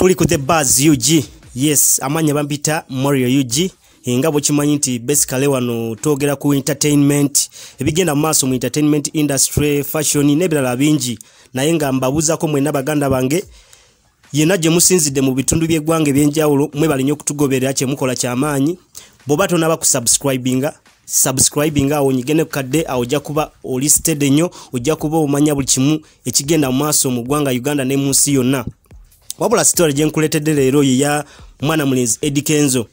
tuli ku the bas ug yes amanya bampita morio ug nga bwekimanyi nti basicale wano twogera ku entertainment ebigenda mu maaso mu entertainment industry fashion n'ebirala bingi naye nga mbabuuzako mwena baganda bange yenna gye musinzidde mu bitundu by'eggwanga ebyenjawulo mwebalinye okutugoberera kyemukola kyamaanyi bw'oba tonaba ku subscribinga subscribing awo onyigende ku kadde awo ojja kuba olisted nnyo ojja kuba omanya buli kimu ekigenda mu maaso mu ggwanga uganda ne mu nsi yonna wabula sitoole gyenkuletedde leero yeya mwana mulenzi edikenzo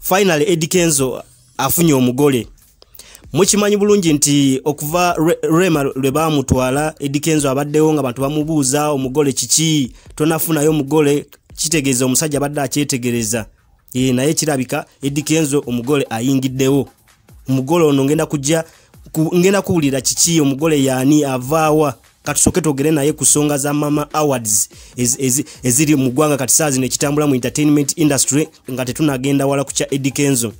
finaly edikenzo afunye omugole mukimanyi bulungi nti okuva rema lwe bamutwala edikenzo abaddewo nga bantu bamubuuza omugole kiki tonafunayo omugole kitegeeza omusajja abadde akyetegereza naye kirabika edikenzo omugole ayingiddewo omugole ono ngenda kujja ngenda kuwulira kiki omugole yaani avaawa katusoke twogere naye ku nsonga za mama awards eziri mu ggwanga kati saa zino ekitambula mu entertainment industry nga tetunagenda wala ku kya edikenzo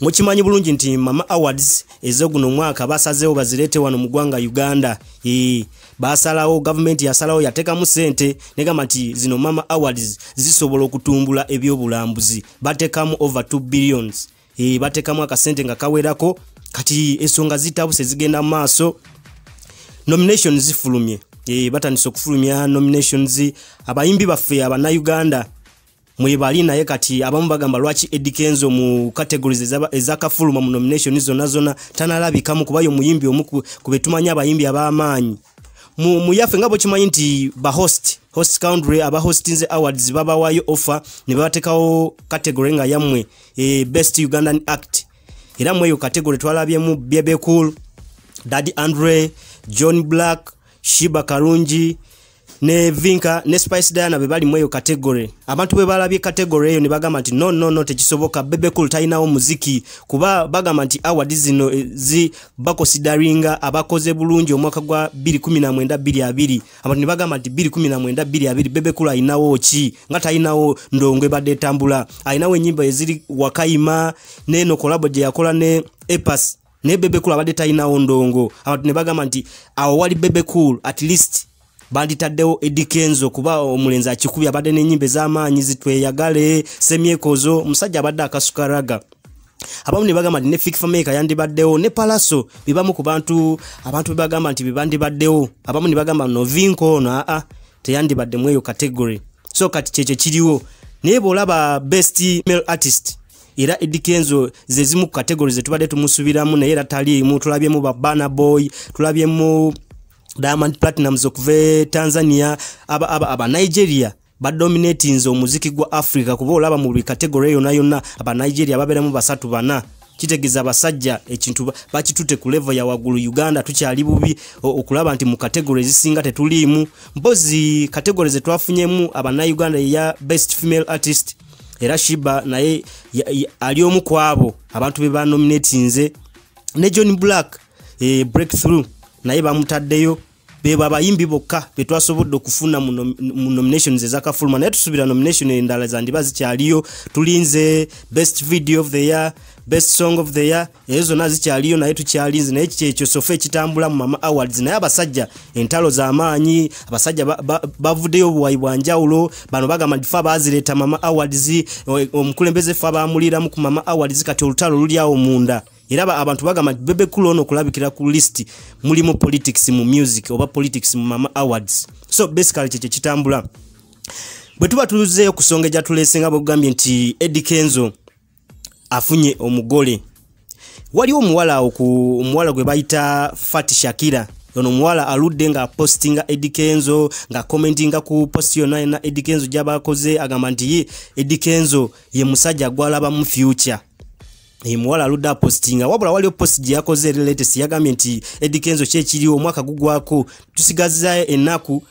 mukimanyi bulungi nti mama awards ezoguno omwaka basazeewo bazireete wano mu ggwanga uganda ee basalawo gavumenti yasalawo yateekamu sente negamba nti zino mama awards zisobola okutumbula ebyobulambuzi bateekamu over 2 billions ee bateekamu akasente nga kawerako kati ensonga zitabuse zigenda mu maaso nomination zifulumye e, batandise okufulumya nominations abayimbi baffe abannauganda mwebali naye kati abamu bagamba lwaki edikenzo mu kategori ezakafuluma mu nomination zonna zonna tanalabikamu kubayo omuyimbi omu kubetumanyi abayimbi abamaanyi muyaffe nga bwekimanyi nti bahost host country abahostin awards babawayo offer ne babateekawo kategory nga yammwe e, best ugandan act era mweyo kategory twalabyemu bebekul dadi andre cool, john black shiba karungi ne vinka ne spice diana be balimu eyo kategory abantu bwe balabye kategory eyo ne bagamba nti no nono tekisoboka bebekul talinawo muziki kuba bagamba nti award zino eh, zi bakosidaringa abakoze bulungi omwaka gwa 2922 abantu ne bagamba nti 2922 bebekul alinawo ki nga talinawo ndongo ebadde etambula alinawo ennyimba eziri wakayima neno kolabo gye yakola ne epas naye bebekulu abadde talinawo ndongo abantu ne bagamba nti awo wali bebekulu at least banditaddewo edikenzo kuba omulenzi akikubi abadde n'enyimba ez'amaanyi zitweyagale semyekozo omusajja abadde akasukaraga abamu ne bagamba nti ne fikfameka yandibaddewo ne palaso bebamu ku bantu abantu bebagamba nti bebandibaddewo abamu ne bagamba novinko ono aa ah, ah, teyandibaddemu eyo kategory so kati kyekyo kiriwo naye bwolaba best mail artist era edikenzo zezimu kategori zetubadde tumusubiramu naye era taliimu tulabyemu ba bana boy tulabyemu diamond platinums okuva tanzania abanigeria aba, aba, badominatinze omuziki gwa africa kuba olaba mu buli kategori yonna yonna abanigeria babeeramu basatu bana kitegeeza abasajja ekintu bakitute ku levo ya waggulu uganda tukyali bubi okulaba nti mu kategori ezisinga tetuliimu mpozi kategori zetwafunyemu abanauganda eya best female artist era shiba naye ali omu ku abo abantu be banominatinze ne john black e, breakthrough naye bamutaddeyo beba abayimbi bokka betwasobodde okufuna mu nominations ezakafuluma naye tusubira nomination endala zandiba zikyaliyo tulinze best video of the year best song of the year eyo zonna zikyaliyo naye tukyalinze naye kyekyo sofa ekitambula mu mama awards naye abasajja entalo z'amaanyi abasajja bavuddeyo obuwayi bwa njawulo bano bagamba ntife abazireeta mama awards eh, omukulembeze fe abamuliramu ku mama awards kati olutalo luli awo munda era abantu bagamba nti bebekulu ono okulabikira ku list mulimu politics mu music oba politics mu mama awards so basicaly kyekyo kitambula bwe tuba tuzeeyo ku songa ejatuleesenga bwegugambye nti edi kenzo afunye omugole waliwo omuwala oku omuwala gwe bayita fat shakira ono omuwala aludde nga postinga edikenzo nga komentinga ku posti yonna yna edikenzo gyabakoze agamba nti ye edikenzo ye musajja gwalaba mu future muwala aludde apostinga wabula waliwo posti gyeyakoze erilates yagambye nti edikenzo kyekiriwo omwaka gugwako tusigazayo ennaku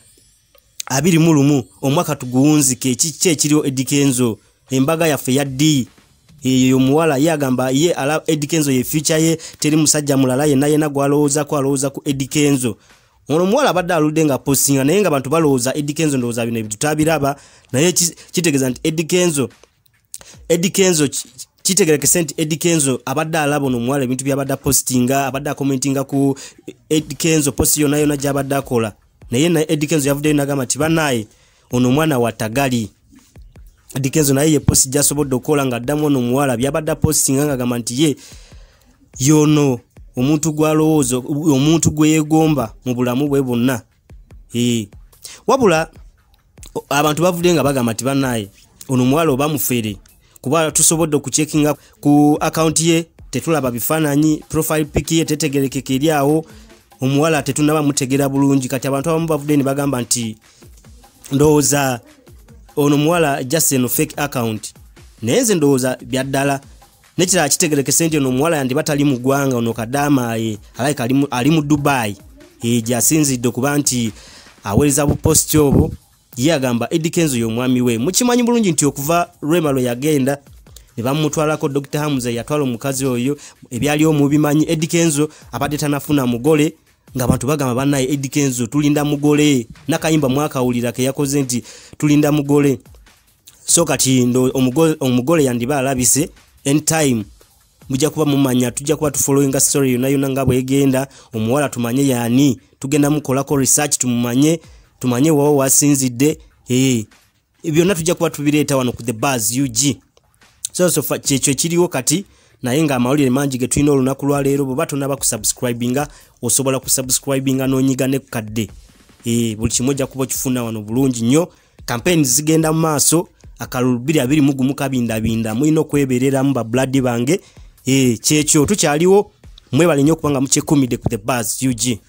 21 omwaka tuguwunzike kiki ekiriwo edikenzo embaga yaffe ya ddi yeyomuwala ye agamba ye ala edikenzo ye fiucha ye teri musajja mulala yenna yena gwalowoozako alowooza ku edikenzo ono muwala abadde aludde nga posinga naye nga bantu balowooza edikenzo ndowooza bino ebitutabiraba naye kitegeeza nti edikenzo edikenzo kitegerekese nti edikenzo abadde alaba ono omuwala ebintu byabadde apostinga abadde akomentinga ku edikenzo posi yonayona gyabadde akola naye edikenzo yavuddeyo nagamba ti banaye ono omwana watagali dikezo naye ye posi gyasobodde okukola ngaaddamu ono omuwala byabadde posi nga ngagamba nti ye yono omuntu gwalowooza omuntu gweyegomba mu bulamu bwe bwonna wabula abantu bavudde nga bagamba nti banaye ono omuwala oba mufere kuba tusobodde okucekinga ku akawunti ye tetulaba bifaananyi profile pik ye tetegerekeka eri awo omuwala tetunabamutegera bulungi kati abantu abamu bavudde nibagamba nti ndowooza ono muwala jaseno fake account naye nze ndowooza byaddala nekirala kitegerekese nti ono omuwala yandiba tali mu ggwanga ono kadamaye alaika ali mu dubayi egyasinzidde kuba nti aweereza buposti obwo ye agamba edikenzo yomwami we mukimanyi bulungi nti okuva rema lwe yagenda nebamutwalako dr hamuz yatwala omukazi oyo ebyali omubimanyi edikenzo abadde tanafuna mugole ngaabantu bagamba banaye edikenzo tulinda mugole nakayimba mwakawulira keyakoze nti tulinda mugole so kati omugole yandiba alabise entime mujja kuba mumanya tujja kuba tufoloinga story yonayona nga bwegenda omuwala tumanye yaani tugenda mukolako research tumumanye tumanye wawo wasinzidde byonna tujja kuba tubireeta wano ku the bas ug so sofa kyekyo kiriwo kati naye ngaamawulire mangi ge tulina olunaku lwaleero bweba tonaba kusabusikribinga osobola kusabusikribinga n'onyiga ne kukadde e, eh, buli kimu ojja kuba okifuna wano bulungi nnyo kampeeni zigenda mu maaso akalulu 21 kabindabinda mulina okwebereramu babuladi bange e, kyekyo tukyaliwo mwebale nnyo okuba nga mukyekumide ku the bas ug